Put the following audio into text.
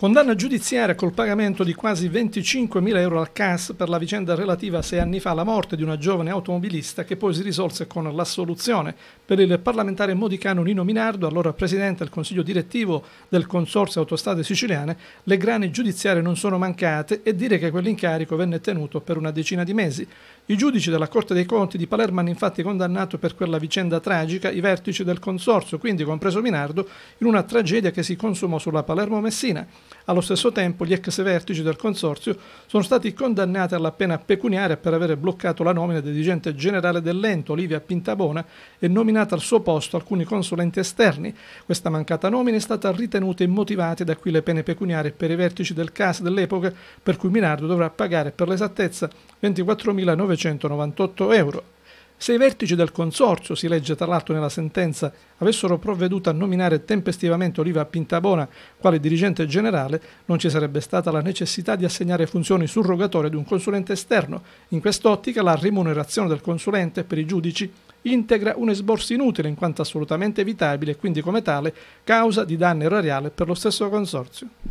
Condanna giudiziaria col pagamento di quasi 25.000 euro al CAS per la vicenda relativa sei anni fa alla morte di una giovane automobilista che poi si risolse con l'assoluzione per il parlamentare modicano Nino Minardo, allora presidente del consiglio direttivo del Consorzio Autostrade Siciliane, le grani giudiziarie non sono mancate e dire che quell'incarico venne tenuto per una decina di mesi. I giudici della Corte dei Conti di Palermo hanno infatti condannato per quella vicenda tragica i vertici del consorzio, quindi compreso Minardo, in una tragedia che si consumò sulla Palermo-Messina. Allo stesso tempo gli ex vertici del Consorzio sono stati condannati alla pena pecuniaria per aver bloccato la nomina del dirigente generale dell'ente Olivia Pintabona e nominato al suo posto alcuni consulenti esterni. Questa mancata nomina è stata ritenuta immotivata da qui le pene pecuniarie per i vertici del CAS dell'epoca per cui Minardo dovrà pagare per l'esattezza 24.998 euro. Se i vertici del consorzio, si legge tra l'altro nella sentenza, avessero provveduto a nominare tempestivamente Oliva Pintabona quale dirigente generale, non ci sarebbe stata la necessità di assegnare funzioni surrogatorie ad un consulente esterno. In quest'ottica la remunerazione del consulente per i giudici integra un esborso inutile in quanto assolutamente evitabile e quindi come tale causa di danno erariale per lo stesso consorzio.